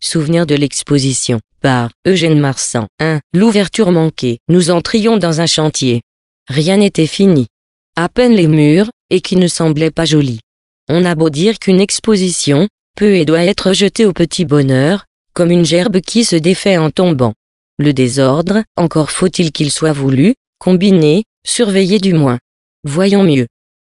Souvenir de l'exposition. Par Eugène Marsan. 1. L'ouverture manquée. Nous entrions dans un chantier. Rien n'était fini. À peine les murs, et qui ne semblaient pas jolis. On a beau dire qu'une exposition, peut et doit être jetée au petit bonheur, comme une gerbe qui se défait en tombant. Le désordre, encore faut-il qu'il soit voulu, combiné, surveillé du moins. Voyons mieux.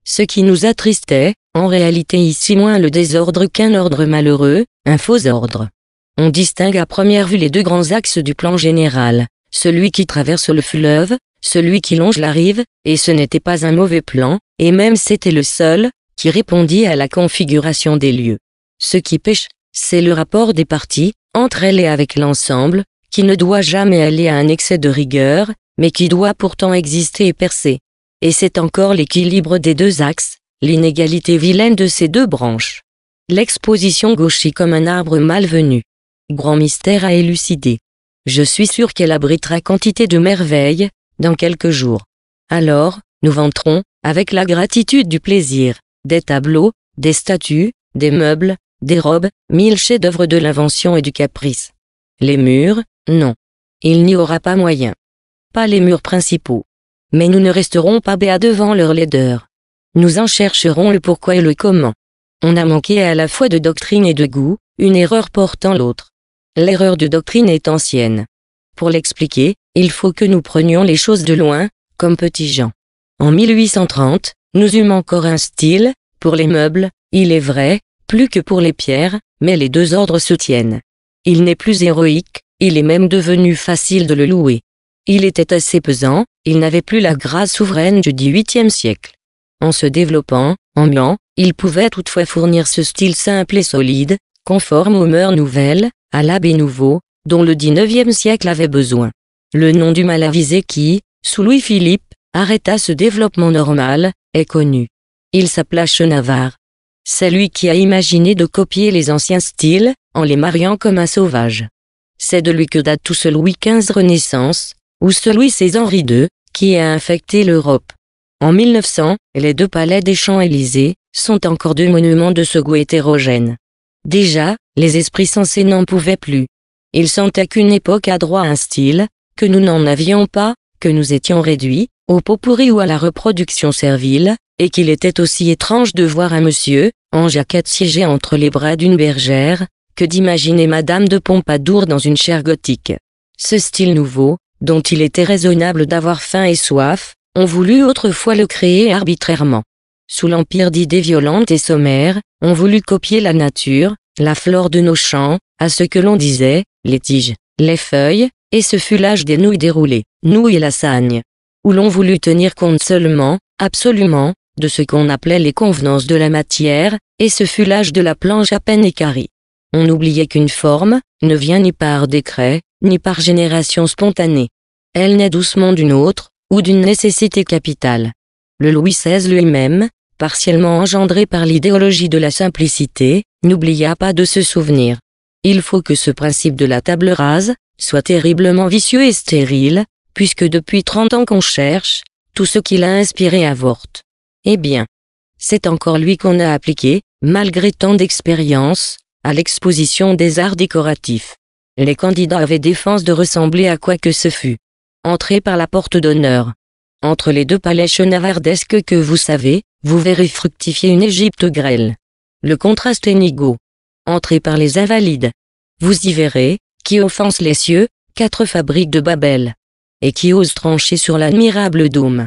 Ce qui nous attristait, en réalité ici moins le désordre qu'un ordre malheureux, un faux ordre. On distingue à première vue les deux grands axes du plan général, celui qui traverse le fleuve, celui qui longe la rive, et ce n'était pas un mauvais plan, et même c'était le seul, qui répondit à la configuration des lieux. Ce qui pêche, c'est le rapport des parties, entre elles et avec l'ensemble, qui ne doit jamais aller à un excès de rigueur, mais qui doit pourtant exister et percer. Et c'est encore l'équilibre des deux axes, l'inégalité vilaine de ces deux branches. L'exposition gauchie comme un arbre malvenu grand mystère à élucider. Je suis sûr qu'elle abritera quantité de merveilles, dans quelques jours. Alors, nous vanterons, avec la gratitude du plaisir, des tableaux, des statues, des meubles, des robes, mille chefs-d'œuvre de l'invention et du caprice. Les murs, non. Il n'y aura pas moyen. Pas les murs principaux. Mais nous ne resterons pas béats devant leur laideur. Nous en chercherons le pourquoi et le comment. On a manqué à la fois de doctrine et de goût, une erreur portant l'autre. L'erreur de doctrine est ancienne. Pour l'expliquer, il faut que nous prenions les choses de loin, comme Petit Jean. En 1830, nous eûmes encore un style, pour les meubles, il est vrai, plus que pour les pierres, mais les deux ordres se tiennent. Il n'est plus héroïque, il est même devenu facile de le louer. Il était assez pesant, il n'avait plus la grâce souveraine du XVIIIe siècle. En se développant, en blanc, il pouvait toutefois fournir ce style simple et solide, conforme aux mœurs nouvelles, à l'abbé nouveau, dont le XIXe siècle avait besoin. Le nom du malavisé qui, sous Louis-Philippe, arrêta ce développement normal, est connu. Il s'appela Chenavard. C'est lui qui a imaginé de copier les anciens styles, en les mariant comme un sauvage. C'est de lui que date tout ce Louis XV Renaissance, ou celui Louis Henri II, qui a infecté l'Europe. En 1900, les deux palais des Champs-Élysées sont encore deux monuments de ce goût hétérogène. Déjà, les esprits sensés n'en pouvaient plus. Ils sentaient qu'une époque a droit un style, que nous n'en avions pas, que nous étions réduits, au pot pourri ou à la reproduction servile, et qu'il était aussi étrange de voir un monsieur, en jaquette siégé entre les bras d'une bergère, que d'imaginer Madame de Pompadour dans une chaire gothique. Ce style nouveau, dont il était raisonnable d'avoir faim et soif, on voulut autrefois le créer arbitrairement. Sous l'empire d'idées violentes et sommaires, on voulut copier la nature, la flore de nos champs, à ce que l'on disait, les tiges, les feuilles, et ce fut l'âge des nouilles déroulées, nouilles et lasagnes, où l'on voulut tenir compte seulement, absolument, de ce qu'on appelait les convenances de la matière, et ce fut l'âge de la planche à peine écarie. On oubliait qu'une forme, ne vient ni par décret, ni par génération spontanée. Elle naît doucement d'une autre, ou d'une nécessité capitale. Le Louis XVI lui-même, partiellement engendré par l'idéologie de la simplicité, n'oublia pas de se souvenir. Il faut que ce principe de la table rase, soit terriblement vicieux et stérile, puisque depuis 30 ans qu'on cherche, tout ce qu'il a inspiré avorte. Eh bien, c'est encore lui qu'on a appliqué, malgré tant d'expérience, à l'exposition des arts décoratifs. Les candidats avaient défense de ressembler à quoi que ce fût. Entrez par la porte d'honneur. Entre les deux palais chenavardesques que vous savez, vous verrez fructifier une Égypte grêle. Le contraste est nigo. Entrez par les invalides. Vous y verrez, qui offense les cieux, quatre fabriques de Babel. Et qui ose trancher sur l'admirable dôme.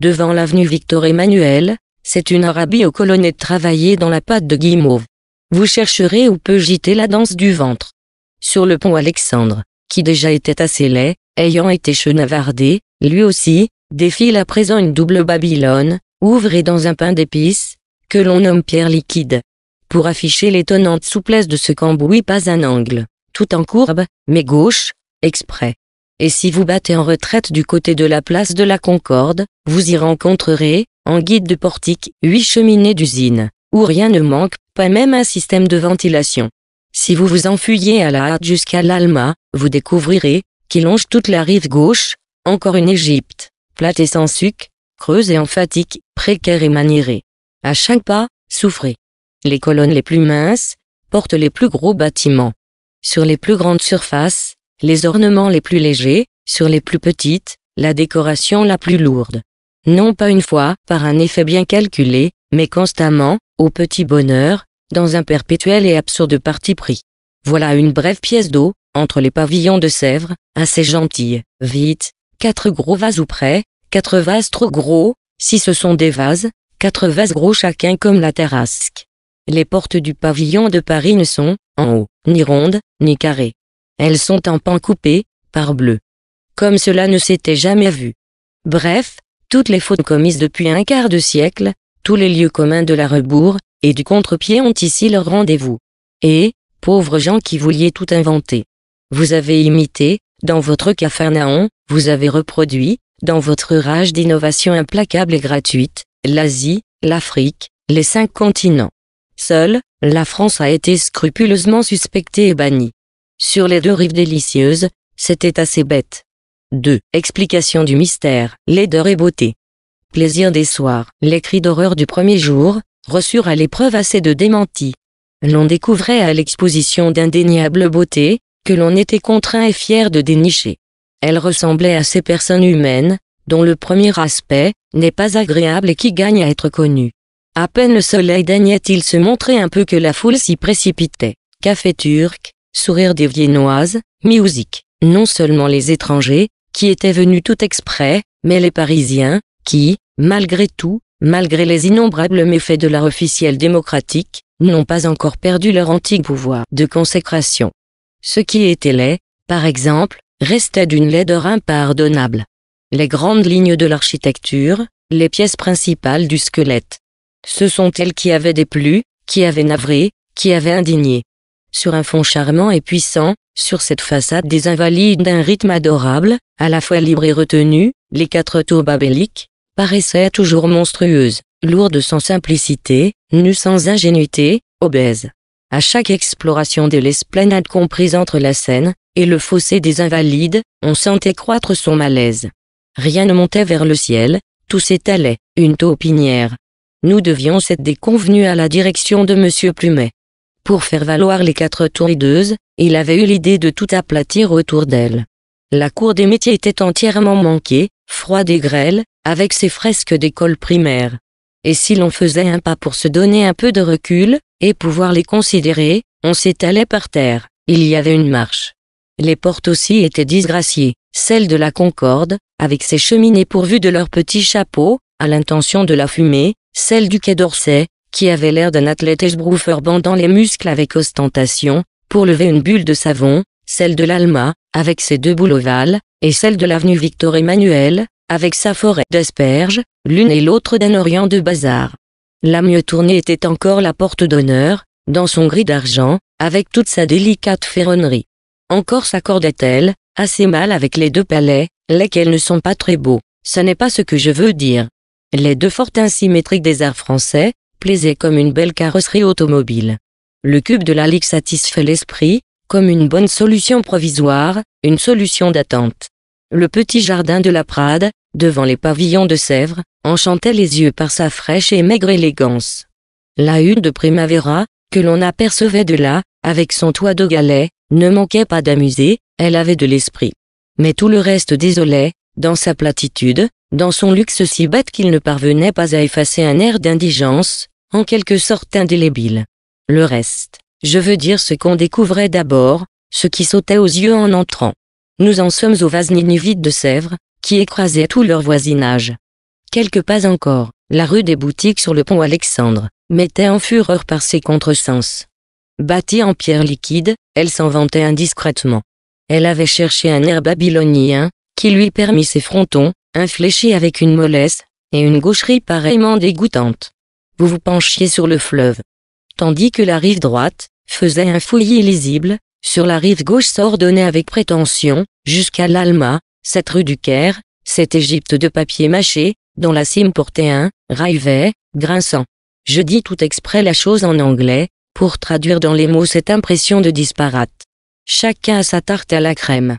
Devant l'avenue Victor-Emmanuel, c'est une Arabie aux colonnettes travaillées dans la pâte de guimauve. Vous chercherez où peut gîter la danse du ventre. Sur le pont Alexandre, qui déjà était assez laid, ayant été chenavardé, lui aussi, défile à présent une double Babylone, ouvrez dans un pain d'épices, que l'on nomme pierre liquide. Pour afficher l'étonnante souplesse de ce cambouis pas un angle, tout en courbe, mais gauche, exprès. Et si vous battez en retraite du côté de la place de la Concorde, vous y rencontrerez, en guide de portique, huit cheminées d'usine, où rien ne manque, pas même un système de ventilation. Si vous vous enfuyez à la hâte jusqu'à l'Alma, vous découvrirez, qui longe toute la rive gauche, encore une Égypte, plate et sans sucre, creuse et emphatique, précaire et maniérée. À chaque pas, souffrez. Les colonnes les plus minces portent les plus gros bâtiments. Sur les plus grandes surfaces, les ornements les plus légers, sur les plus petites, la décoration la plus lourde. Non pas une fois, par un effet bien calculé, mais constamment, au petit bonheur, dans un perpétuel et absurde parti pris. Voilà une brève pièce d'eau, entre les pavillons de Sèvres, assez gentille, vite, quatre gros vases ou près, quatre vases trop gros, si ce sont des vases, quatre vases gros chacun comme la terrasque. Les portes du pavillon de Paris ne sont, en haut, ni rondes, ni carrées. Elles sont en pan coupé, par bleu. Comme cela ne s'était jamais vu. Bref, toutes les fautes commises depuis un quart de siècle, tous les lieux communs de la rebours et du contre-pied ont ici leur rendez-vous. Et, pauvres gens qui vouliez tout inventer. Vous avez imité, dans votre cafarnaon, vous avez reproduit, dans votre rage d'innovation implacable et gratuite, l'Asie, l'Afrique, les cinq continents. Seule, la France a été scrupuleusement suspectée et bannie. Sur les deux rives délicieuses, c'était assez bête. 2. Explication du mystère, laideur et beauté. Plaisir des soirs, les cris d'horreur du premier jour, reçurent à l'épreuve assez de démenti. L'on découvrait à l'exposition d'indéniable beauté que l'on était contraint et fier de dénicher. Elle ressemblait à ces personnes humaines, dont le premier aspect, n'est pas agréable et qui gagne à être connu. À peine le soleil daignait-il se montrer un peu que la foule s'y précipitait. Café turc, sourire des viennoises, musique. Non seulement les étrangers, qui étaient venus tout exprès, mais les parisiens, qui, malgré tout, malgré les innombrables méfaits de l'art officiel démocratique, n'ont pas encore perdu leur antique pouvoir de consécration. Ce qui était laid, par exemple, restait d'une laideur impardonnable. Les grandes lignes de l'architecture, les pièces principales du squelette. Ce sont elles qui avaient déplu, qui avaient navré, qui avaient indigné. Sur un fond charmant et puissant, sur cette façade des invalides d'un rythme adorable, à la fois libre et retenu, les quatre tours babéliques, paraissaient toujours monstrueuses, lourdes sans simplicité, nues sans ingénuité, obèses, à chaque exploration de l'esplanade comprise entre la Seine et le fossé des Invalides, on sentait croître son malaise. Rien ne montait vers le ciel, tout s'étalait, une taupinière. Nous devions cette déconvenue à la direction de M. Plumet. Pour faire valoir les quatre hideuses, il avait eu l'idée de tout aplatir autour d'elle. La cour des métiers était entièrement manquée, froide et grêle, avec ses fresques d'école primaire. Et si l'on faisait un pas pour se donner un peu de recul, et pouvoir les considérer, on s'étalait par terre, il y avait une marche. Les portes aussi étaient disgraciées, celle de la Concorde, avec ses cheminées pourvues de leurs petits chapeaux, à l'intention de la fumée, celle du Quai d'Orsay, qui avait l'air d'un athlète esbroufeur bandant les muscles avec ostentation, pour lever une bulle de savon, celle de l'Alma, avec ses deux boules ovales, et celle de l'avenue Victor-Emmanuel, avec sa forêt d'asperges, l'une et l'autre d'un orient de bazar. La mieux tournée était encore la porte d'honneur, dans son gris d'argent, avec toute sa délicate ferronnerie. Encore s'accordait-elle, assez mal avec les deux palais, lesquels ne sont pas très beaux, ce n'est pas ce que je veux dire. Les deux fortes asymétriques des arts français, plaisaient comme une belle carrosserie automobile. Le cube de la Ligue satisfait l'esprit, comme une bonne solution provisoire, une solution d'attente. Le petit jardin de la Prade, devant les pavillons de Sèvres, enchantait les yeux par sa fraîche et maigre élégance. La hune de Primavera, que l'on apercevait de là, avec son toit de galets, ne manquait pas d'amuser, elle avait de l'esprit. Mais tout le reste désolait, dans sa platitude, dans son luxe si bête qu'il ne parvenait pas à effacer un air d'indigence, en quelque sorte indélébile. Le reste, je veux dire ce qu'on découvrait d'abord, ce qui sautait aux yeux en entrant. Nous en sommes au vase vide de Sèvres, qui écrasaient tout leur voisinage. Quelques pas encore, la rue des boutiques sur le pont Alexandre, mettait en fureur par ses contresens. Bâtie en pierre liquide, elle s'en vantait indiscrètement. Elle avait cherché un air babylonien, qui lui permit ses frontons, un infléchis avec une mollesse, et une gaucherie pareillement dégoûtante. Vous vous penchiez sur le fleuve. Tandis que la rive droite, faisait un fouillis illisible, sur la rive gauche s'ordonnait avec prétention, jusqu'à l'Alma, cette rue du Caire, cette Égypte de papier mâché, dont la cime portait un raivet grinçant. Je dis tout exprès la chose en anglais, pour traduire dans les mots cette impression de disparate. Chacun a sa tarte à la crème.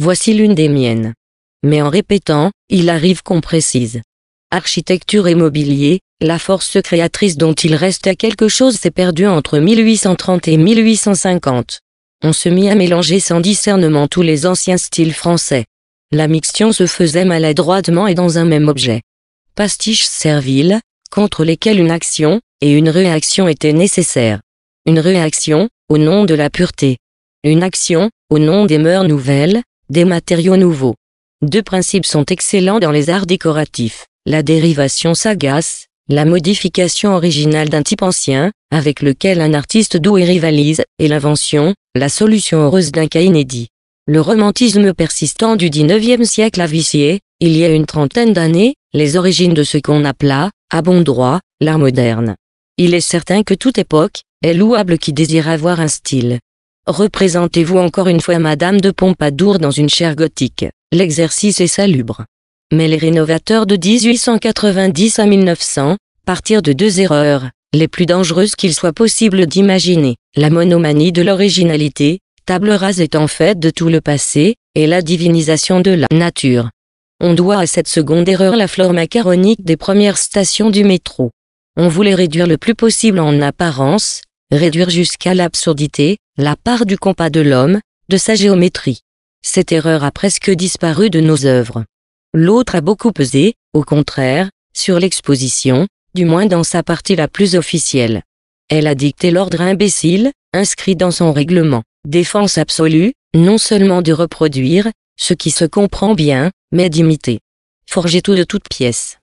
Voici l'une des miennes. Mais en répétant, il arrive qu'on précise. Architecture et mobilier, la force créatrice dont il reste à quelque chose s'est perdue entre 1830 et 1850. On se mit à mélanger sans discernement tous les anciens styles français. La mixtion se faisait maladroitement et dans un même objet. Pastiches serviles, contre lesquels une action, et une réaction étaient nécessaires. Une réaction, au nom de la pureté. Une action, au nom des mœurs nouvelles, des matériaux nouveaux. Deux principes sont excellents dans les arts décoratifs, la dérivation sagace, la modification originale d'un type ancien, avec lequel un artiste doué rivalise, et l'invention, la solution heureuse d'un cas inédit le romantisme persistant du XIXe siècle a vicié, il y a une trentaine d'années, les origines de ce qu'on appela, à bon droit, l'art moderne. Il est certain que toute époque, est louable qui désire avoir un style. Représentez-vous encore une fois Madame de Pompadour dans une chaire gothique. L'exercice est salubre. Mais les rénovateurs de 1890 à 1900, partirent de deux erreurs, les plus dangereuses qu'il soit possible d'imaginer, la monomanie de l'originalité, table rase est en fait de tout le passé, et la divinisation de la nature. On doit à cette seconde erreur la flore macaronique des premières stations du métro. On voulait réduire le plus possible en apparence, réduire jusqu'à l'absurdité, la part du compas de l'homme, de sa géométrie. Cette erreur a presque disparu de nos œuvres. L'autre a beaucoup pesé, au contraire, sur l'exposition, du moins dans sa partie la plus officielle. Elle a dicté l'ordre imbécile, inscrit dans son règlement. Défense absolue, non seulement de reproduire, ce qui se comprend bien, mais d'imiter. Forger tout de toutes pièces.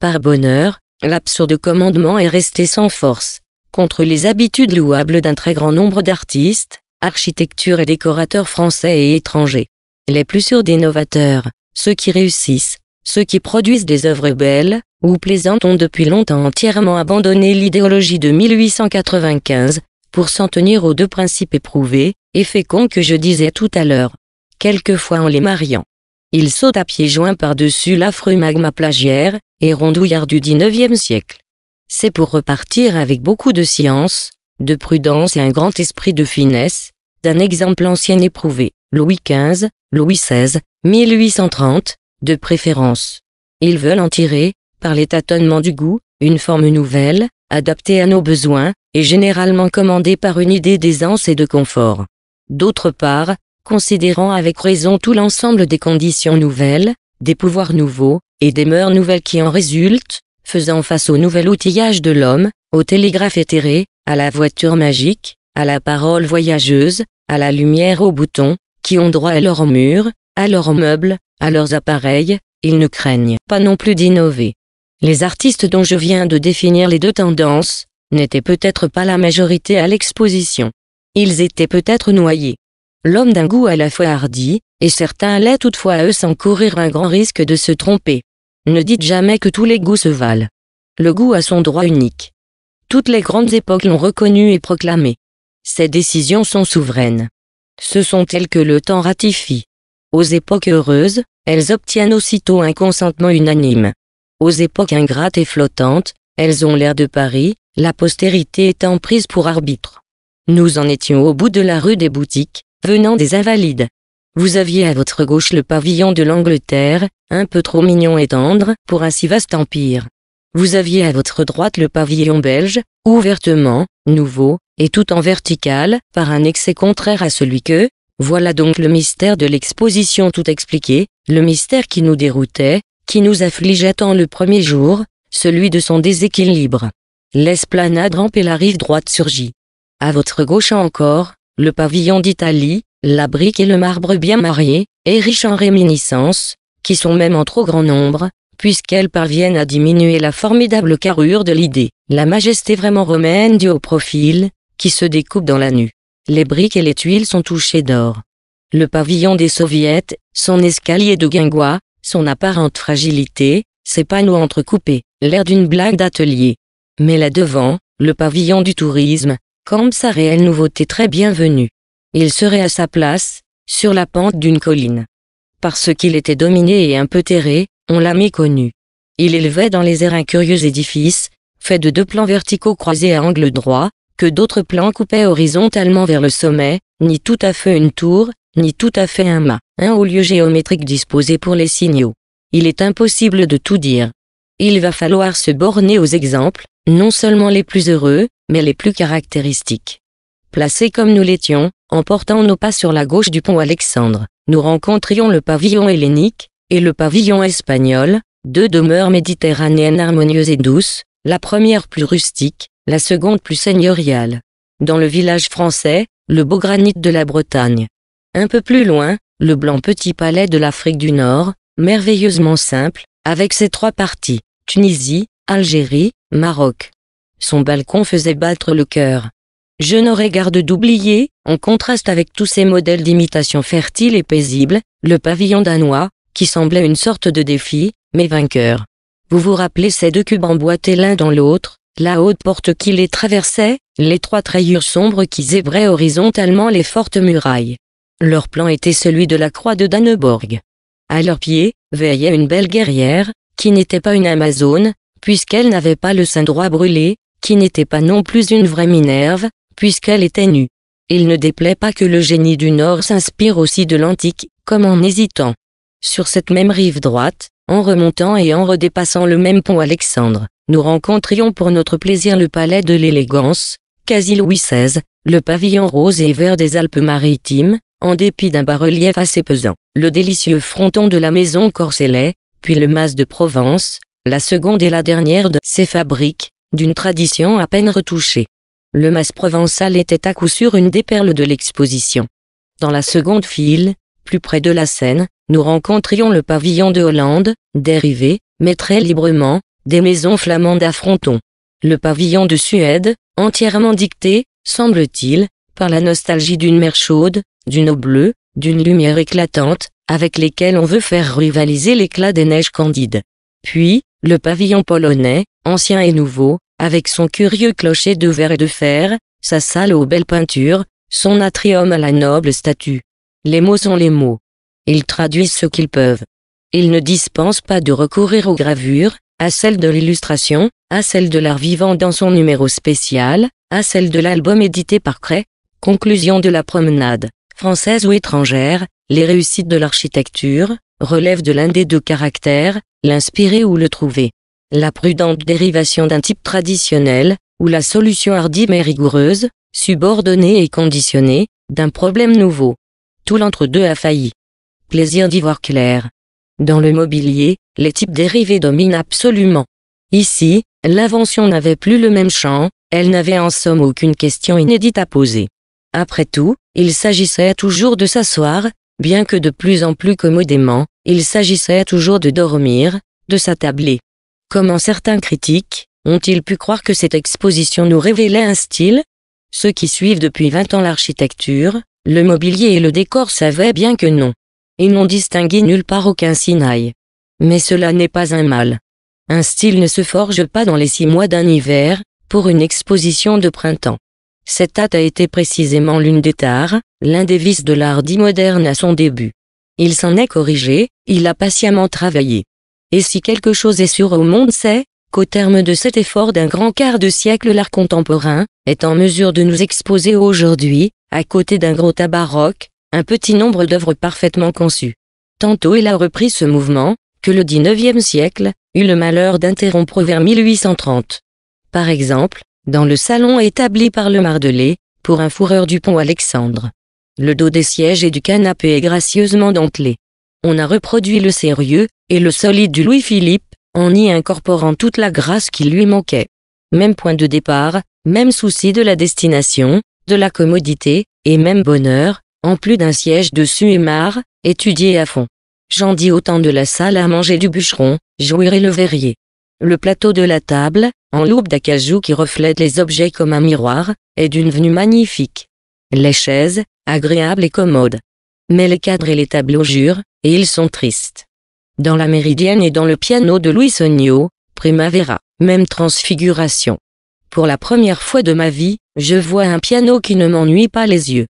Par bonheur, l'absurde commandement est resté sans force. Contre les habitudes louables d'un très grand nombre d'artistes, architectures et décorateurs français et étrangers. Les plus sûrs des novateurs, ceux qui réussissent, ceux qui produisent des œuvres belles ou plaisantes ont depuis longtemps entièrement abandonné l'idéologie de 1895, pour s'en tenir aux deux principes éprouvés et féconds que je disais tout à l'heure. Quelquefois en les mariant. Ils sautent à pieds joints par-dessus l'affreux magma plagiaire et rondouillard du XIXe siècle. C'est pour repartir avec beaucoup de science, de prudence et un grand esprit de finesse, d'un exemple ancien éprouvé, Louis XV, Louis XVI, 1830, de préférence. Ils veulent en tirer, par les tâtonnements du goût, une forme nouvelle, adaptée à nos besoins, généralement commandé par une idée d'aisance et de confort. D'autre part, considérant avec raison tout l'ensemble des conditions nouvelles, des pouvoirs nouveaux, et des mœurs nouvelles qui en résultent, faisant face au nouvel outillage de l'homme, au télégraphe éthéré, à la voiture magique, à la parole voyageuse, à la lumière au boutons, qui ont droit à leurs murs, à leurs meubles, à leurs appareils, ils ne craignent pas non plus d'innover. Les artistes dont je viens de définir les deux tendances, n'étaient peut-être pas la majorité à l'exposition. Ils étaient peut-être noyés. L'homme d'un goût à la fois hardi, et certains allaient toutefois à eux sans courir un grand risque de se tromper. Ne dites jamais que tous les goûts se valent. Le goût a son droit unique. Toutes les grandes époques l'ont reconnu et proclamé. Ces décisions sont souveraines. Ce sont elles que le temps ratifie. Aux époques heureuses, elles obtiennent aussitôt un consentement unanime. Aux époques ingrates et flottantes, elles ont l'air de Paris, la postérité étant prise pour arbitre. Nous en étions au bout de la rue des boutiques, venant des Invalides. Vous aviez à votre gauche le pavillon de l'Angleterre, un peu trop mignon et tendre pour un si vaste empire. Vous aviez à votre droite le pavillon belge, ouvertement, nouveau, et tout en vertical, par un excès contraire à celui que, voilà donc le mystère de l'exposition tout expliqué, le mystère qui nous déroutait, qui nous affligeait tant le premier jour, celui de son déséquilibre l'esplanade rampe et la rive droite surgit. À votre gauche encore, le pavillon d'Italie, la brique et le marbre bien mariés, et riche en réminiscences, qui sont même en trop grand nombre, puisqu'elles parviennent à diminuer la formidable carrure de l'idée, la majesté vraiment romaine du haut profil, qui se découpe dans la nue. Les briques et les tuiles sont touchées d'or. Le pavillon des soviets, son escalier de guingois, son apparente fragilité, ses panneaux entrecoupés, l'air d'une blague d'atelier. Mais là-devant, le pavillon du tourisme, comme sa réelle nouveauté très bienvenue. Il serait à sa place, sur la pente d'une colline. Parce qu'il était dominé et un peu terré, on l'a méconnu. Il élevait dans les airs un curieux édifice, fait de deux plans verticaux croisés à angle droit, que d'autres plans coupaient horizontalement vers le sommet, ni tout à fait une tour, ni tout à fait un mât, un haut lieu géométrique disposé pour les signaux. Il est impossible de tout dire. Il va falloir se borner aux exemples, non seulement les plus heureux, mais les plus caractéristiques. Placés comme nous l'étions, en portant nos pas sur la gauche du pont Alexandre, nous rencontrions le pavillon hellénique et le pavillon espagnol, deux demeures méditerranéennes harmonieuses et douces, la première plus rustique, la seconde plus seigneuriale. Dans le village français, le beau granit de la Bretagne. Un peu plus loin, le blanc petit palais de l'Afrique du Nord, merveilleusement simple, avec ses trois parties, Tunisie, Algérie Maroc. Son balcon faisait battre le cœur. Je n'aurais garde d'oublier, en contraste avec tous ces modèles d'imitation fertile et paisible, le pavillon danois, qui semblait une sorte de défi, mais vainqueur. Vous vous rappelez ces deux cubes emboîtés l'un dans l'autre, la haute porte qui les traversait, les trois traillures sombres qui zébraient horizontalement les fortes murailles. Leur plan était celui de la croix de Danneborg. À leurs pieds, veillait une belle guerrière, qui n'était pas une Amazone, puisqu'elle n'avait pas le sein droit brûlé, qui n'était pas non plus une vraie Minerve, puisqu'elle était nue. Il ne déplaît pas que le génie du Nord s'inspire aussi de l'Antique, comme en hésitant. Sur cette même rive droite, en remontant et en redépassant le même pont Alexandre, nous rencontrions pour notre plaisir le palais de l'élégance, quasi Louis XVI, le pavillon rose et vert des Alpes-Maritimes, en dépit d'un bas-relief assez pesant, le délicieux fronton de la maison Corcellet, puis le mas de Provence, la seconde et la dernière de ces fabriques, d'une tradition à peine retouchée. Le mas provençal était à coup sûr une des perles de l'exposition. Dans la seconde file, plus près de la Seine, nous rencontrions le pavillon de Hollande, dérivé, mais très librement, des maisons flamandes à fronton. Le pavillon de Suède, entièrement dicté, semble-t-il, par la nostalgie d'une mer chaude, d'une eau bleue, d'une lumière éclatante, avec lesquelles on veut faire rivaliser l'éclat des neiges candides. Puis, le pavillon polonais, ancien et nouveau, avec son curieux clocher de verre et de fer, sa salle aux belles peintures, son atrium à la noble statue. Les mots sont les mots. Ils traduisent ce qu'ils peuvent. Ils ne dispensent pas de recourir aux gravures, à celle de l'illustration, à celle de l'art vivant dans son numéro spécial, à celle de l'album édité par Cray. Conclusion de la promenade, française ou étrangère, les réussites de l'architecture, relèvent de l'un des deux caractères, l'inspirer ou le trouver. La prudente dérivation d'un type traditionnel, ou la solution hardie mais rigoureuse, subordonnée et conditionnée, d'un problème nouveau. Tout l'entre-deux a failli. Plaisir d'y voir clair. Dans le mobilier, les types dérivés dominent absolument. Ici, l'invention n'avait plus le même champ, elle n'avait en somme aucune question inédite à poser. Après tout, il s'agissait toujours de s'asseoir, bien que de plus en plus commodément, il s'agissait toujours de dormir, de s'attabler. Comment certains critiques ont-ils pu croire que cette exposition nous révélait un style Ceux qui suivent depuis 20 ans l'architecture, le mobilier et le décor savaient bien que non. Ils n'ont distingué nulle part aucun sinaï. Mais cela n'est pas un mal. Un style ne se forge pas dans les six mois d'un hiver, pour une exposition de printemps. Cette date a été précisément l'une des tares, l'un des vices de l'art dit moderne à son début. Il s'en est corrigé, il a patiemment travaillé. Et si quelque chose est sûr au monde c'est, qu'au terme de cet effort d'un grand quart de siècle l'art contemporain, est en mesure de nous exposer aujourd'hui, à côté d'un gros tabac rock, un petit nombre d'œuvres parfaitement conçues. Tantôt il a repris ce mouvement, que le XIXe siècle, eut le malheur d'interrompre vers 1830. Par exemple, dans le salon établi par le Mardelais, pour un fourreur du pont Alexandre. Le dos des sièges et du canapé est gracieusement dentelé. On a reproduit le sérieux et le solide du Louis-Philippe, en y incorporant toute la grâce qui lui manquait. Même point de départ, même souci de la destination, de la commodité, et même bonheur, en plus d'un siège dessus et marre, étudié à fond. J'en dis autant de la salle à manger du bûcheron, jouirait le verrier. Le plateau de la table, en loupe d'acajou qui reflète les objets comme un miroir, est d'une venue magnifique les chaises, agréables et commodes. Mais les cadres et les tableaux jurent, et ils sont tristes. Dans la Méridienne et dans le piano de Louis Sogno, Primavera, même transfiguration. Pour la première fois de ma vie, je vois un piano qui ne m'ennuie pas les yeux.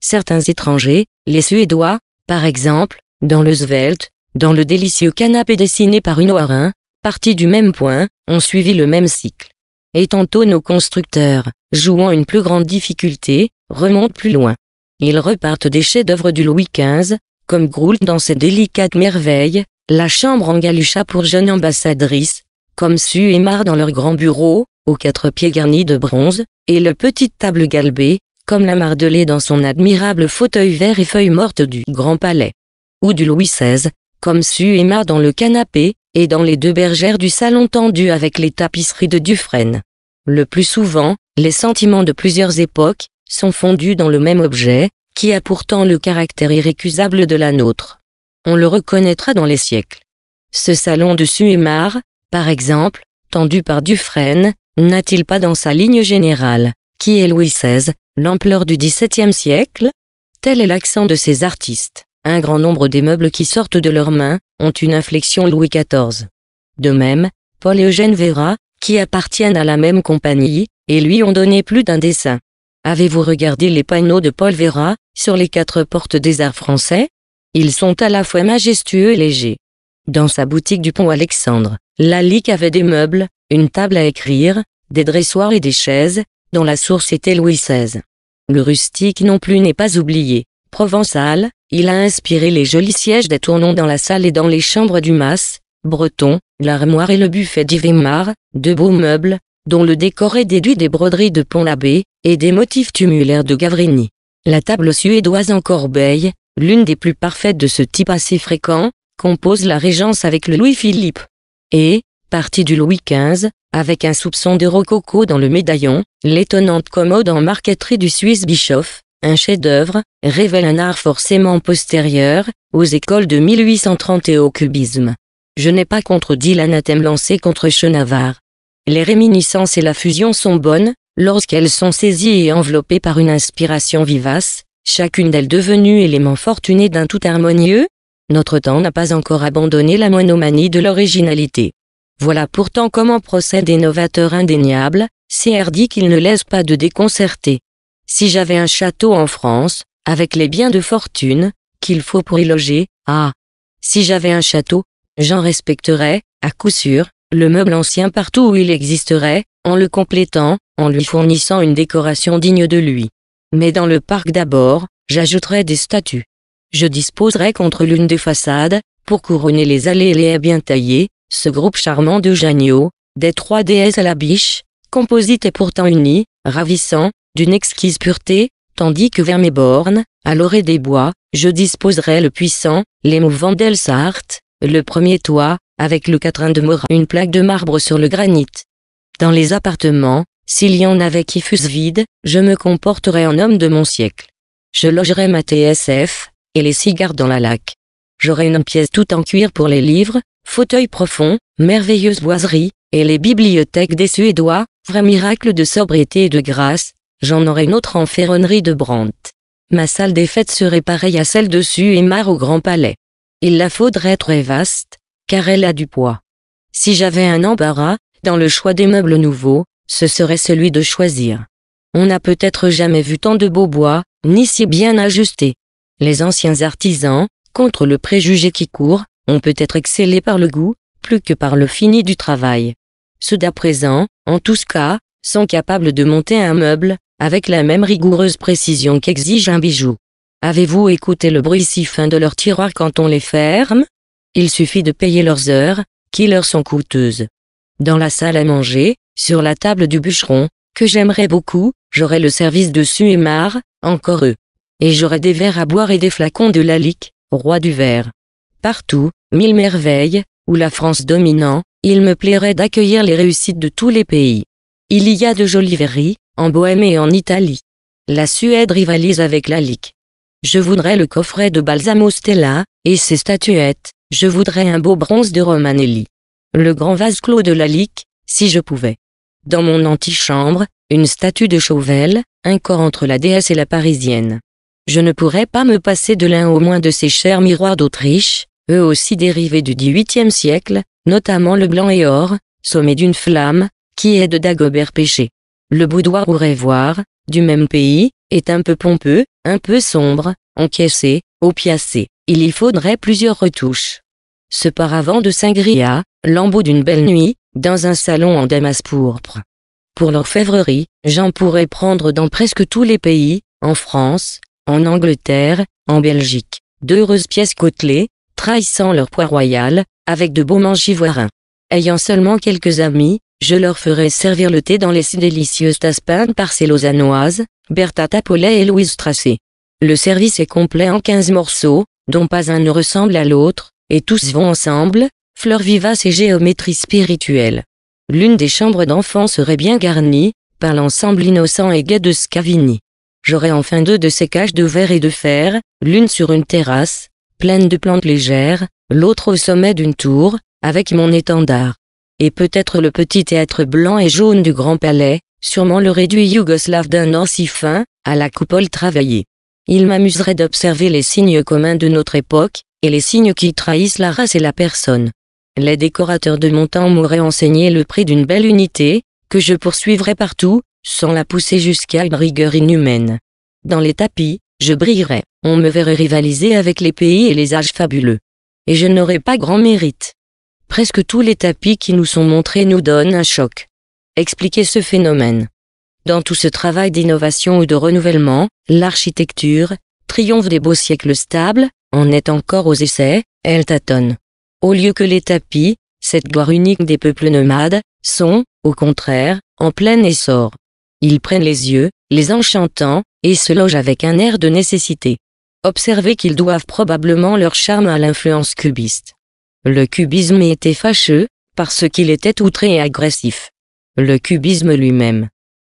Certains étrangers, les Suédois, par exemple, dans le svelte, dans le délicieux canapé dessiné par une Warin, partis du même point, ont suivi le même cycle. Et tantôt nos constructeurs, jouant une plus grande difficulté, remontent plus loin. Ils repartent des chefs-d'œuvre du Louis XV, comme Groult dans ses délicates merveilles, la chambre en galucha pour jeune ambassadrice, comme Sue et Mar dans leur grand bureau, aux quatre pieds garnis de bronze, et le petite table galbé, comme la mardelée dans son admirable fauteuil vert et feuilles mortes du Grand Palais. Ou du Louis XVI, comme Sue et Mar dans le canapé, et dans les deux bergères du salon tendu avec les tapisseries de Dufresne. Le plus souvent, les sentiments de plusieurs époques, sont fondus dans le même objet, qui a pourtant le caractère irrécusable de la nôtre. On le reconnaîtra dans les siècles. Ce salon de Suémar, par exemple, tendu par Dufresne, n'a-t-il pas dans sa ligne générale, qui est Louis XVI, l'ampleur du XVIIe siècle Tel est l'accent de ces artistes. Un grand nombre des meubles qui sortent de leurs mains ont une inflexion Louis XIV. De même, Paul et Eugène Vera, qui appartiennent à la même compagnie, et lui ont donné plus d'un dessin. Avez-vous regardé les panneaux de Paul Vera, sur les quatre portes des arts français Ils sont à la fois majestueux et légers. Dans sa boutique du pont Alexandre, Lalique avait des meubles, une table à écrire, des dressoirs et des chaises, dont la source était Louis XVI. Le rustique non plus n'est pas oublié. Provençal, il a inspiré les jolis sièges des tournons dans la salle et dans les chambres du Mas, Breton, l'armoire et le buffet mar de beaux meubles, dont le décor est déduit des broderies de Pont-l'Abbé, et des motifs tumulaires de Gavrini. La table suédoise en corbeille, l'une des plus parfaites de ce type assez fréquent, compose la régence avec le Louis-Philippe. Et, partie du Louis XV, avec un soupçon de rococo dans le médaillon, l'étonnante commode en marqueterie du Suisse Bischoff, un chef-d'œuvre, révèle un art forcément postérieur, aux écoles de 1830 et au cubisme. Je n'ai pas contredit l'anathème lancé contre Chenavard. Les réminiscences et la fusion sont bonnes, Lorsqu'elles sont saisies et enveloppées par une inspiration vivace, chacune d'elles devenue élément fortuné d'un tout harmonieux, notre temps n'a pas encore abandonné la monomanie de l'originalité. Voilà pourtant comment procèdent des novateurs indéniables, C.R. dit qu'ils ne laissent pas de déconcerter. Si j'avais un château en France, avec les biens de fortune, qu'il faut pour y loger, ah Si j'avais un château, j'en respecterais, à coup sûr, le meuble ancien partout où il existerait, en le complétant, en lui fournissant une décoration digne de lui. Mais dans le parc d'abord, j'ajouterai des statues. Je disposerai contre l'une des façades, pour couronner les allées et les haies bien taillées, ce groupe charmant de Jagneaux, des trois déesses à la biche, composite et pourtant unies, ravissant, d'une exquise pureté, tandis que vers mes bornes, à l'orée des bois, je disposerai le puissant, l'émouvant d'Elsart, le premier toit, avec le quatrain de Morin, une plaque de marbre sur le granit dans les appartements, s'il y en avait qui fussent vides, je me comporterais en homme de mon siècle. Je logerais ma TSF, et les cigares dans la laque. J'aurais une pièce toute en cuir pour les livres, fauteuils profond, merveilleuses boiseries, et les bibliothèques des Suédois, vrai miracle de sobriété et de grâce, j'en aurais une autre en ferronnerie de Brandt. Ma salle des fêtes serait pareille à celle dessus et marre au Grand Palais. Il la faudrait très vaste, car elle a du poids. Si j'avais un embarras, dans le choix des meubles nouveaux, ce serait celui de choisir. On n'a peut-être jamais vu tant de beaux bois, ni si bien ajustés. Les anciens artisans, contre le préjugé qui court, ont peut-être excellé par le goût, plus que par le fini du travail. Ceux d'à présent, en tout cas, sont capables de monter un meuble, avec la même rigoureuse précision qu'exige un bijou. Avez-vous écouté le bruit si fin de leurs tiroirs quand on les ferme Il suffit de payer leurs heures, qui leur sont coûteuses dans la salle à manger, sur la table du bûcheron, que j'aimerais beaucoup, j'aurais le service de et encore eux. Et j'aurais des verres à boire et des flacons de lalique, roi du verre. Partout, mille merveilles, où la France dominant, il me plairait d'accueillir les réussites de tous les pays. Il y a de jolies verreries, en Bohème et en Italie. La Suède rivalise avec Lalique. Je voudrais le coffret de Balsamo Stella, et ses statuettes, je voudrais un beau bronze de Romanelli le grand vase clos de la si je pouvais. Dans mon antichambre, une statue de Chauvel, un corps entre la déesse et la parisienne. Je ne pourrais pas me passer de l'un au moins de ces chers miroirs d'Autriche, eux aussi dérivés du XVIIIe siècle, notamment le blanc et or, sommé d'une flamme, qui est de Dagobert Péché. Le boudoir au révoir, du même pays, est un peu pompeux, un peu sombre, encaissé, opiacé. Il y faudrait plusieurs retouches ce paravent de Saint-Gria, lambeau d'une belle nuit, dans un salon en damas pourpre. Pour l'orfèvrerie, j'en pourrais prendre dans presque tous les pays, en France, en Angleterre, en Belgique, d'heureuses pièces côtelées, trahissant leur poids royal, avec de beaux mangivoirins. Ayant seulement quelques amis, je leur ferai servir le thé dans les si délicieuses ces lausannoises, Bertha Tapolet et Louise Tracé. Le service est complet en 15 morceaux, dont pas un ne ressemble à l'autre, et tous vont ensemble, fleurs vivaces et géométrie spirituelle. L'une des chambres d'enfants serait bien garnie, par l'ensemble innocent et gai de Scavini. J'aurais enfin deux de ces cages de verre et de fer, l'une sur une terrasse, pleine de plantes légères, l'autre au sommet d'une tour, avec mon étendard. Et peut-être le petit théâtre blanc et jaune du Grand Palais, sûrement le réduit yougoslave d'un an si fin, à la coupole travaillée. Il m'amuserait d'observer les signes communs de notre époque, et les signes qui trahissent la race et la personne. Les décorateurs de mon temps m'auraient enseigné le prix d'une belle unité, que je poursuivrais partout, sans la pousser jusqu'à une rigueur inhumaine. Dans les tapis, je brillerais, on me verrait rivaliser avec les pays et les âges fabuleux. Et je n'aurais pas grand mérite. Presque tous les tapis qui nous sont montrés nous donnent un choc. Expliquez ce phénomène. Dans tout ce travail d'innovation ou de renouvellement, l'architecture, triomphe des beaux siècles stables, on est encore aux essais, elle tâtonne. Au lieu que les tapis, cette gloire unique des peuples nomades, sont, au contraire, en plein essor. Ils prennent les yeux, les enchantant, et se logent avec un air de nécessité. Observez qu'ils doivent probablement leur charme à l'influence cubiste. Le cubisme était fâcheux, parce qu'il était outré et agressif. Le cubisme lui-même.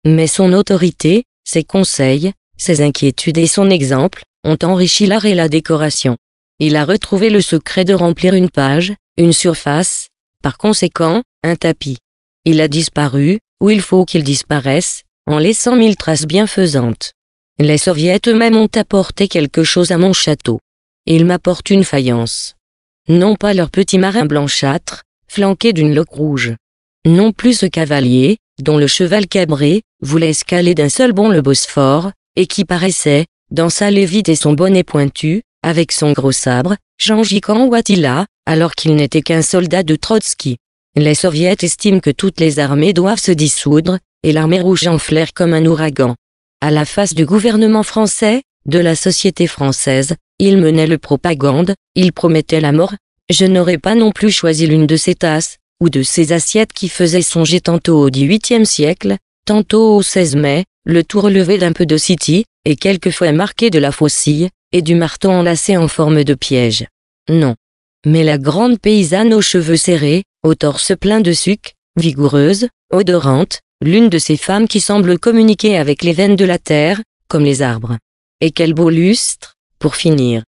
Mais son autorité, ses conseils, ses inquiétudes et son exemple, ont enrichi l'art et la décoration. Il a retrouvé le secret de remplir une page, une surface, par conséquent, un tapis. Il a disparu, ou il faut qu'il disparaisse, en laissant mille traces bienfaisantes. Les soviets eux-mêmes ont apporté quelque chose à mon château. Ils m'apportent une faïence. Non pas leur petit marin blanchâtre, flanqué d'une loque rouge. Non plus ce cavalier, dont le cheval cabré, voulait escaler d'un seul bond le Bosphore, et qui paraissait, dans sa lévite et son bonnet pointu, avec son gros sabre, Jean-Jican Watila, alors qu'il n'était qu'un soldat de Trotsky. Les soviets estiment que toutes les armées doivent se dissoudre, et l'armée rouge en flaire comme un ouragan. À la face du gouvernement français, de la société française, il menait le propagande, il promettait la mort. Je n'aurais pas non plus choisi l'une de ces tasses, ou de ces assiettes qui faisaient songer tantôt au XVIIIe siècle, tantôt au 16 mai, le tout relevé d'un peu de City, et quelquefois marqué de la faucille, et du marteau enlacé en forme de piège. Non. Mais la grande paysanne aux cheveux serrés, au torse plein de suc, vigoureuse, odorante, l'une de ces femmes qui semblent communiquer avec les veines de la terre, comme les arbres. Et quel beau lustre, pour finir.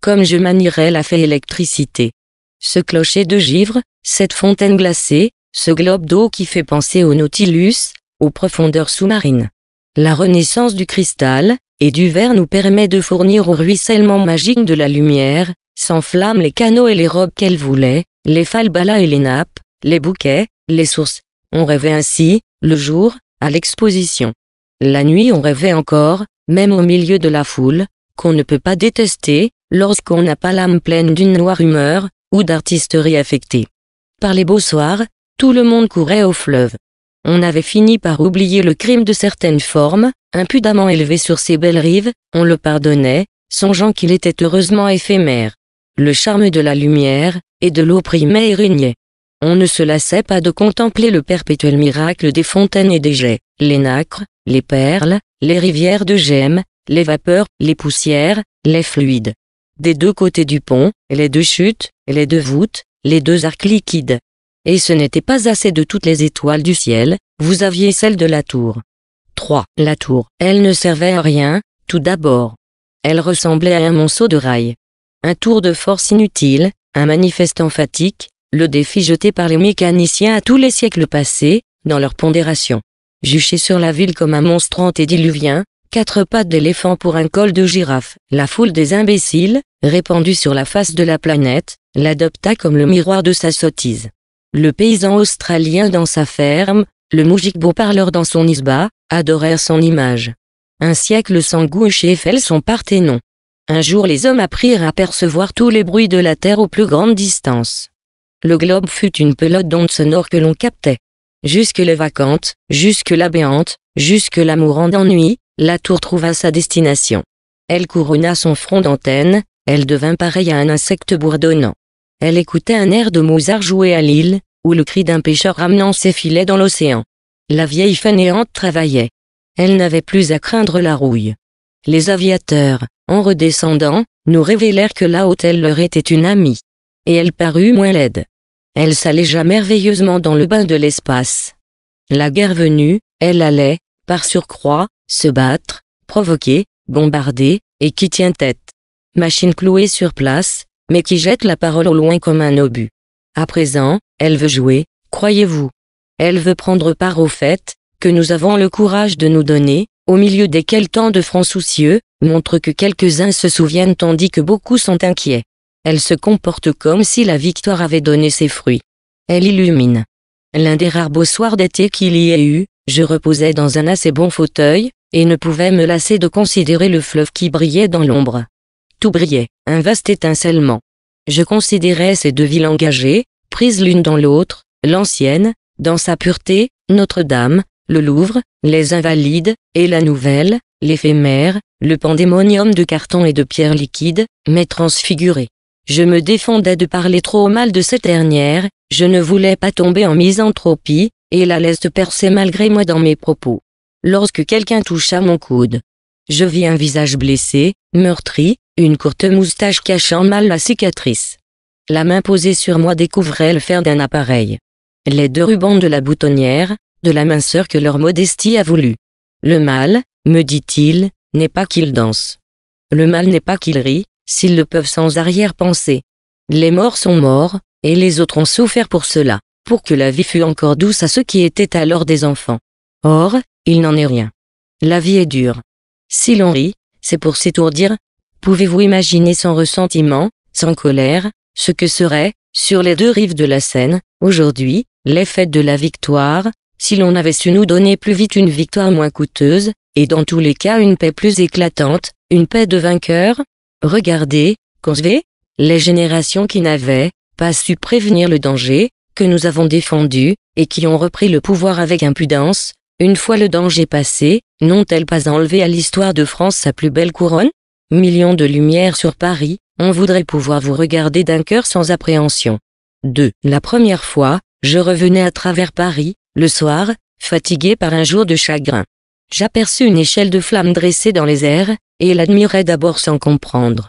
Comme je manierais la fée électricité. Ce clocher de givre, cette fontaine glacée, ce globe d'eau qui fait penser au Nautilus, aux profondeurs sous-marines. La renaissance du cristal et du verre nous permet de fournir au ruissellement magique de la lumière, sans flamme les canaux et les robes qu'elle voulait, les falbalas et les nappes, les bouquets, les sources. On rêvait ainsi, le jour, à l'exposition. La nuit on rêvait encore, même au milieu de la foule, qu'on ne peut pas détester, lorsqu'on n'a pas l'âme pleine d'une noire humeur, ou d'artisterie affectée. Par les beaux soirs, tout le monde courait au fleuve. On avait fini par oublier le crime de certaines formes, impudemment élevé sur ces belles rives, on le pardonnait, songeant qu'il était heureusement éphémère. Le charme de la lumière, et de l'eau primait et régnait. On ne se lassait pas de contempler le perpétuel miracle des fontaines et des jets, les nacres, les perles, les rivières de gemmes, les vapeurs, les poussières, les fluides. Des deux côtés du pont, les deux chutes, les deux voûtes, les deux arcs liquides, et ce n'était pas assez de toutes les étoiles du ciel, vous aviez celle de la tour. 3. La tour, elle ne servait à rien, tout d'abord. Elle ressemblait à un monceau de rails. Un tour de force inutile, un manifeste emphatique, le défi jeté par les mécaniciens à tous les siècles passés, dans leur pondération. Juché sur la ville comme un monstre antédiluvien, quatre pattes d'éléphant pour un col de girafe, la foule des imbéciles, répandue sur la face de la planète, l'adopta comme le miroir de sa sottise. Le paysan australien dans sa ferme, le beau parleur dans son isba, adorèrent son image. Un siècle sans goût et Eiffel son Parthénon. Un jour les hommes apprirent à percevoir tous les bruits de la terre aux plus grandes distances. Le globe fut une pelote d'ondes sonores que l'on captait. Jusque les vacantes, jusque la béante, jusque la mourante ennui, la tour trouva sa destination. Elle couronna son front d'antenne, elle devint pareille à un insecte bourdonnant. Elle écoutait un air de Mozart joué à l'île, ou le cri d'un pêcheur ramenant ses filets dans l'océan. La vieille fainéante travaillait. Elle n'avait plus à craindre la rouille. Les aviateurs, en redescendant, nous révélèrent que la hôtel leur était une amie. Et elle parut moins laide. Elle s'allégea merveilleusement dans le bain de l'espace. La guerre venue, elle allait, par surcroît, se battre, provoquer, bombarder, et qui tient tête. Machine clouée sur place, mais qui jette la parole au loin comme un obus. À présent, elle veut jouer, croyez-vous. Elle veut prendre part au fait que nous avons le courage de nous donner, au milieu desquels tant de francs soucieux, montrent que quelques-uns se souviennent tandis que beaucoup sont inquiets. Elle se comporte comme si la victoire avait donné ses fruits. Elle illumine. L'un des rares beaux soirs d'été qu'il y ait eu, je reposais dans un assez bon fauteuil, et ne pouvais me lasser de considérer le fleuve qui brillait dans l'ombre. Tout brillait, un vaste étincellement. Je considérais ces deux villes engagées, prises l'une dans l'autre, l'ancienne, dans sa pureté, Notre-Dame, le Louvre, les Invalides, et la Nouvelle, l'éphémère, le pandémonium de carton et de pierre liquide, mais transfiguré. Je me défendais de parler trop mal de cette dernière, je ne voulais pas tomber en misanthropie, et la laisse percer malgré moi dans mes propos. Lorsque quelqu'un toucha mon coude, je vis un visage blessé, meurtri, une courte moustache cachant mal la cicatrice. La main posée sur moi découvrait le fer d'un appareil. Les deux rubans de la boutonnière, de la minceur que leur modestie a voulu. Le mal, me dit-il, n'est pas qu'ils danse. Le mal n'est pas qu'ils rient, s'ils le peuvent sans arrière-pensée. Les morts sont morts, et les autres ont souffert pour cela, pour que la vie fût encore douce à ceux qui étaient alors des enfants. Or, il n'en est rien. La vie est dure. Si l'on rit, c'est pour s'étourdir. Pouvez-vous imaginer sans ressentiment, sans colère, ce que serait, sur les deux rives de la Seine, aujourd'hui, les fêtes de la victoire, si l'on avait su nous donner plus vite une victoire moins coûteuse, et dans tous les cas une paix plus éclatante, une paix de vainqueur Regardez, concevez, les générations qui n'avaient pas su prévenir le danger, que nous avons défendu, et qui ont repris le pouvoir avec impudence, une fois le danger passé, n'ont-elles pas enlevé à l'histoire de France sa plus belle couronne Millions de lumières sur Paris, on voudrait pouvoir vous regarder d'un cœur sans appréhension. 2. La première fois, je revenais à travers Paris, le soir, fatigué par un jour de chagrin. J'aperçus une échelle de flammes dressée dans les airs, et l'admirai d'abord sans comprendre.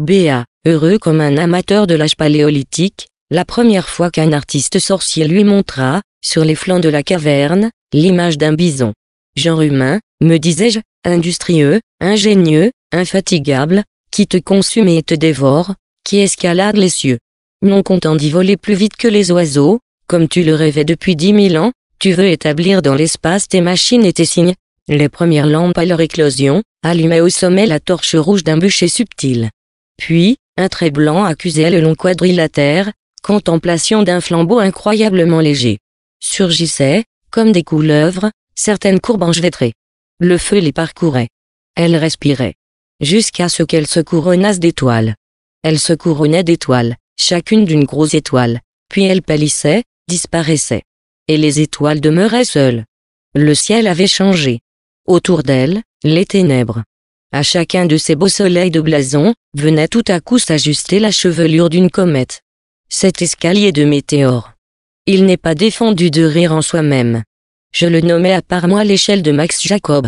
B.A. heureux comme un amateur de l'âge paléolithique, la première fois qu'un artiste sorcier lui montra, sur les flancs de la caverne, l'image d'un bison. Genre humain, me disais-je, industrieux, ingénieux, infatigable, qui te consume et te dévore, qui escalade les cieux. Non content d'y voler plus vite que les oiseaux, comme tu le rêvais depuis dix mille ans, tu veux établir dans l'espace tes machines et tes signes. Les premières lampes à leur éclosion, allumaient au sommet la torche rouge d'un bûcher subtil. Puis, un trait blanc accusait le long quadrilatère, contemplation d'un flambeau incroyablement léger. Surgissait, comme des couleuvres, certaines courbes enchevêtrées. Le feu les parcourait. Elles respiraient. Jusqu'à ce qu'elles se couronnassent d'étoiles. Elles se couronnaient d'étoiles, chacune d'une grosse étoile. Puis elles pâlissaient, disparaissaient. Et les étoiles demeuraient seules. Le ciel avait changé. Autour d'elles, les ténèbres. À chacun de ces beaux soleils de blason, venait tout à coup s'ajuster la chevelure d'une comète. Cet escalier de météores. Il n'est pas défendu de rire en soi-même. Je le nommais à part moi l'échelle de Max Jacob.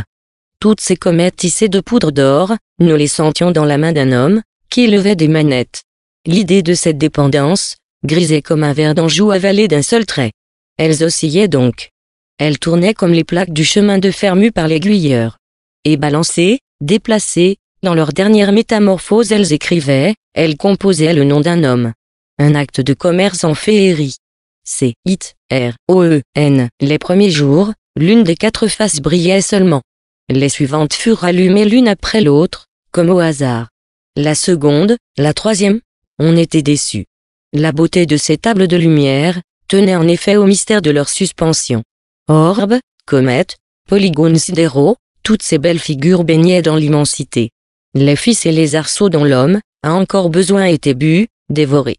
Toutes ces comètes tissées de poudre d'or, nous les sentions dans la main d'un homme, qui levait des manettes. L'idée de cette dépendance, grisait comme un verre d'anjou avalé d'un seul trait. Elles oscillaient donc. Elles tournaient comme les plaques du chemin de Fermu par l'aiguilleur. Et balancées, déplacées, dans leur dernière métamorphose elles écrivaient, elles composaient le nom d'un homme. Un acte de commerce en féerie c it r o e n Les premiers jours, l'une des quatre faces brillait seulement. Les suivantes furent allumées l'une après l'autre, comme au hasard. La seconde, la troisième, on était déçus. La beauté de ces tables de lumière tenait en effet au mystère de leur suspension. Orbes, comètes, polygones sidéraux, toutes ces belles figures baignaient dans l'immensité. Les fils et les arceaux dont l'homme a encore besoin étaient bu, dévorés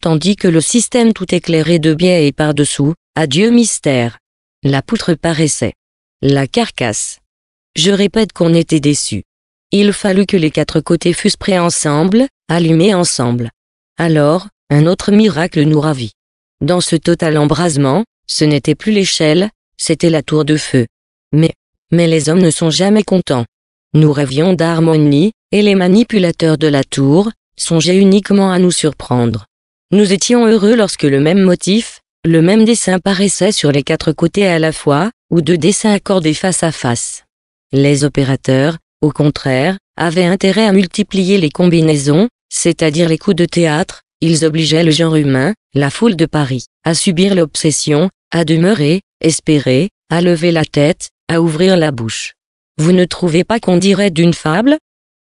tandis que le système tout éclairé de biais et par-dessous, adieu mystère. La poutre paraissait. La carcasse. Je répète qu'on était déçus. Il fallut que les quatre côtés fussent prêts ensemble, allumés ensemble. Alors, un autre miracle nous ravit. Dans ce total embrasement, ce n'était plus l'échelle, c'était la tour de feu. Mais, mais les hommes ne sont jamais contents. Nous rêvions d'harmonie, et les manipulateurs de la tour, songeaient uniquement à nous surprendre. Nous étions heureux lorsque le même motif, le même dessin paraissait sur les quatre côtés à la fois, ou deux dessins accordés face à face. Les opérateurs, au contraire, avaient intérêt à multiplier les combinaisons, c'est-à-dire les coups de théâtre, ils obligeaient le genre humain, la foule de Paris, à subir l'obsession, à demeurer, espérer, à lever la tête, à ouvrir la bouche. Vous ne trouvez pas qu'on dirait d'une fable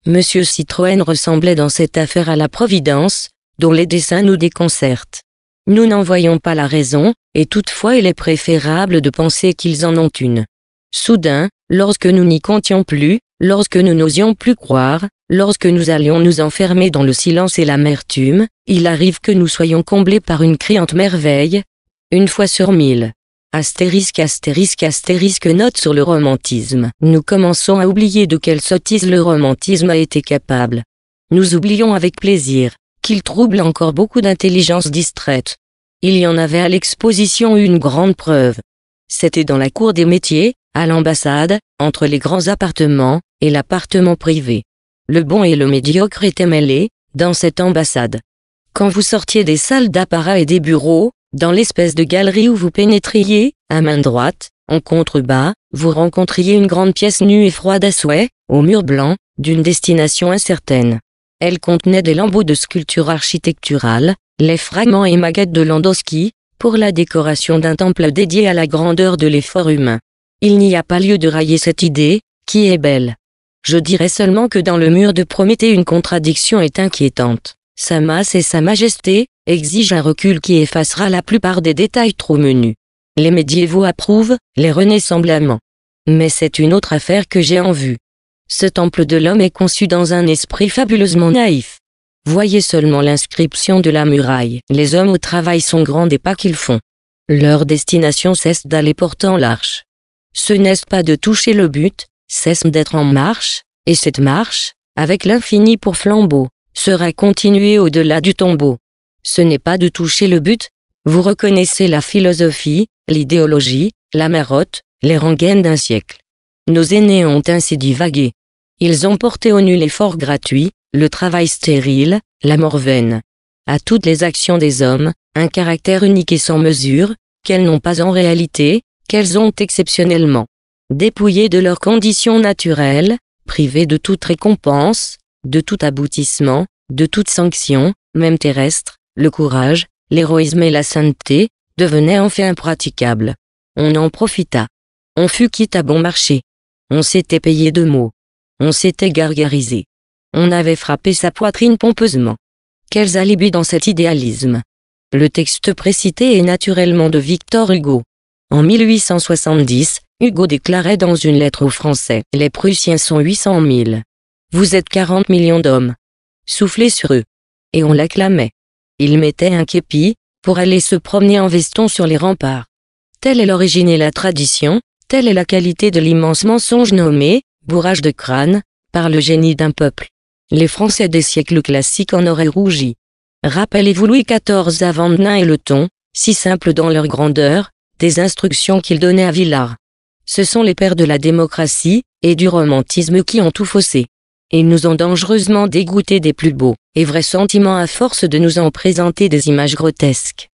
Monsieur Citroën ressemblait dans cette affaire à la Providence, dont les dessins nous déconcertent. Nous n'en voyons pas la raison, et toutefois il est préférable de penser qu'ils en ont une. Soudain, lorsque nous n'y comptions plus, lorsque nous n'osions plus croire, lorsque nous allions nous enfermer dans le silence et l'amertume, il arrive que nous soyons comblés par une criante merveille, une fois sur mille. Astérisque astérisque astérisque note sur le romantisme. Nous commençons à oublier de quelle sottise le romantisme a été capable. Nous oublions avec plaisir qu'il trouble encore beaucoup d'intelligences distraites. Il y en avait à l'exposition une grande preuve. C'était dans la cour des métiers, à l'ambassade, entre les grands appartements, et l'appartement privé. Le bon et le médiocre étaient mêlés, dans cette ambassade. Quand vous sortiez des salles d'apparat et des bureaux, dans l'espèce de galerie où vous pénétriez, à main droite, en contrebas, vous rencontriez une grande pièce nue et froide à souhait, au mur blanc, d'une destination incertaine. Elle contenait des lambeaux de sculpture architecturale, les fragments et maguettes de Landowski, pour la décoration d'un temple dédié à la grandeur de l'effort humain. Il n'y a pas lieu de railler cette idée, qui est belle. Je dirais seulement que dans le mur de Prométhée une contradiction est inquiétante. Sa masse et sa majesté exigent un recul qui effacera la plupart des détails trop menus. Les médiévaux approuvent, les renaissemblements. Mais c'est une autre affaire que j'ai en vue. Ce temple de l'homme est conçu dans un esprit fabuleusement naïf. Voyez seulement l'inscription de la muraille. Les hommes au travail sont grands des pas qu'ils font. Leur destination cesse d'aller portant l'arche. Ce n'est pas de toucher le but, cesse d'être en marche, et cette marche, avec l'infini pour flambeau, sera continuée au-delà du tombeau. Ce n'est pas de toucher le but, vous reconnaissez la philosophie, l'idéologie, la marotte, les rengaines d'un siècle. Nos aînés ont ainsi divagué. Ils ont porté au nul l'effort gratuit, le travail stérile, la vaine. À toutes les actions des hommes, un caractère unique et sans mesure, qu'elles n'ont pas en réalité, qu'elles ont exceptionnellement. Dépouillés de leurs conditions naturelles, privées de toute récompense, de tout aboutissement, de toute sanction, même terrestre, le courage, l'héroïsme et la sainteté, devenaient en fait impraticables. On en profita. On fut quitte à bon marché. On s'était payé de mots. On s'était gargarisé. On avait frappé sa poitrine pompeusement. Quels alibis dans cet idéalisme Le texte précité est naturellement de Victor Hugo. En 1870, Hugo déclarait dans une lettre aux Français « Les Prussiens sont 800 000. Vous êtes 40 millions d'hommes. Soufflez sur eux. » Et on l'acclamait. Il mettait un képi, pour aller se promener en veston sur les remparts. Telle est l'origine et la tradition, telle est la qualité de l'immense mensonge nommé bourrage de crâne, par le génie d'un peuple. Les Français des siècles classiques en auraient rougi. Rappelez-vous Louis XIV avant Nain et le ton, si simple dans leur grandeur, des instructions qu'il donnait à Villars. Ce sont les pères de la démocratie, et du romantisme qui ont tout faussé. Ils nous ont dangereusement dégoûtés des plus beaux, et vrais sentiments à force de nous en présenter des images grotesques.